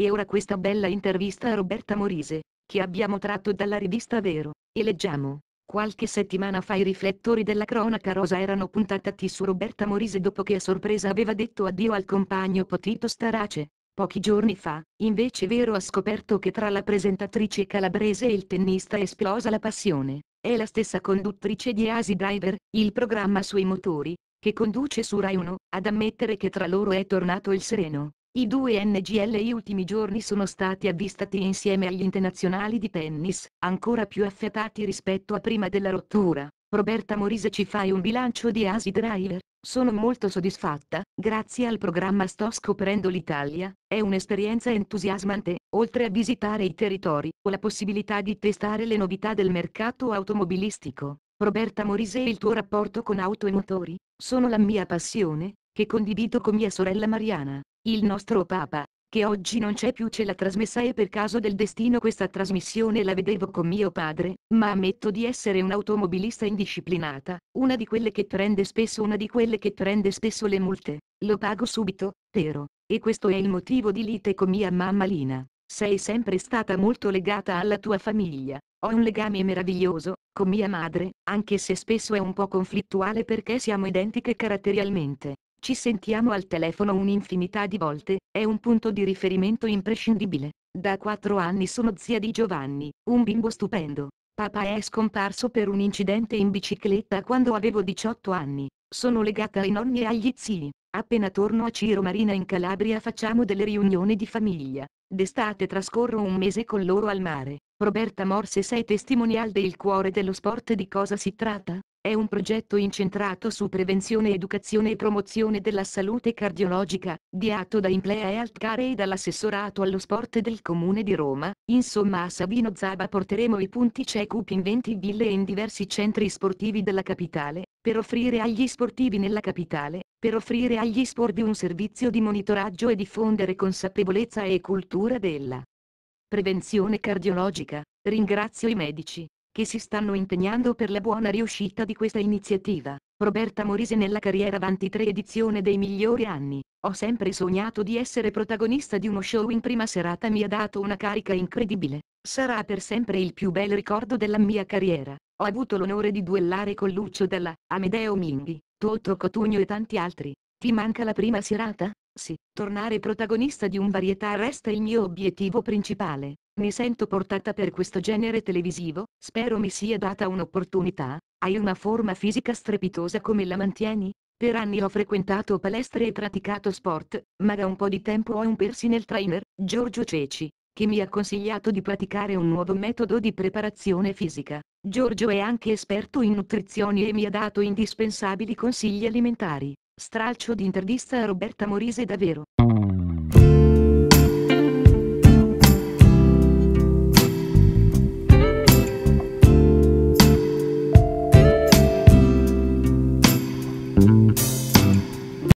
E ora questa bella intervista a Roberta Morise, che abbiamo tratto dalla rivista Vero, e leggiamo. Qualche settimana fa i riflettori della cronaca rosa erano puntati su Roberta Morise dopo che a sorpresa aveva detto addio al compagno Potito Starace. Pochi giorni fa, invece Vero ha scoperto che tra la presentatrice calabrese e il tennista è esplosa la passione. È la stessa conduttrice di Asi Driver, il programma sui motori, che conduce su Rai 1, ad ammettere che tra loro è tornato il sereno. I due NGL ultimi giorni sono stati avvistati insieme agli internazionali di tennis, ancora più affiatati rispetto a prima della rottura. Roberta Morise ci fai un bilancio di Asi Driver. Sono molto soddisfatta, grazie al programma sto scoprendo l'Italia, è un'esperienza entusiasmante, oltre a visitare i territori, ho la possibilità di testare le novità del mercato automobilistico. Roberta Morise e il tuo rapporto con auto e motori, sono la mia passione, che condivido con mia sorella Mariana. Il nostro Papa, che oggi non c'è più ce l'ha trasmessa e per caso del destino questa trasmissione la vedevo con mio padre, ma ammetto di essere un'automobilista indisciplinata, una di quelle che prende spesso una di quelle che prende spesso le multe. Lo pago subito, vero. E questo è il motivo di lite con mia mamma Lina. Sei sempre stata molto legata alla tua famiglia. Ho un legame meraviglioso, con mia madre, anche se spesso è un po' conflittuale perché siamo identiche caratterialmente. Ci sentiamo al telefono un'infinità di volte, è un punto di riferimento imprescindibile. Da quattro anni sono zia di Giovanni, un bimbo stupendo. Papà è scomparso per un incidente in bicicletta quando avevo 18 anni. Sono legata ai nonni e agli zii. Appena torno a Ciro Marina in Calabria facciamo delle riunioni di famiglia. D'estate trascorro un mese con loro al mare. Roberta Morse sei testimonial del cuore dello sport di cosa si tratta? È un progetto incentrato su prevenzione, educazione e promozione della salute cardiologica, di atto da Implea Health Care e dall'assessorato allo sport del Comune di Roma. Insomma a Sabino Zaba porteremo i punti check-up in 20 ville e in diversi centri sportivi della capitale, per offrire agli sportivi nella capitale, per offrire agli sportivi un servizio di monitoraggio e diffondere consapevolezza e cultura della prevenzione cardiologica. Ringrazio i medici che si stanno impegnando per la buona riuscita di questa iniziativa. Roberta Morise nella carriera 23 edizione dei migliori anni. Ho sempre sognato di essere protagonista di uno show in prima serata mi ha dato una carica incredibile. Sarà per sempre il più bel ricordo della mia carriera. Ho avuto l'onore di duellare con Lucio Dalla, Amedeo Minghi, Toto Cotugno e tanti altri. Ti manca la prima serata? Sì, tornare protagonista di un varietà resta il mio obiettivo principale mi sento portata per questo genere televisivo, spero mi sia data un'opportunità, hai una forma fisica strepitosa come la mantieni? Per anni ho frequentato palestre e praticato sport, ma da un po' di tempo ho un personal trainer, Giorgio Ceci, che mi ha consigliato di praticare un nuovo metodo di preparazione fisica. Giorgio è anche esperto in nutrizione e mi ha dato indispensabili consigli alimentari. Stralcio di intervista a Roberta Morise davvero,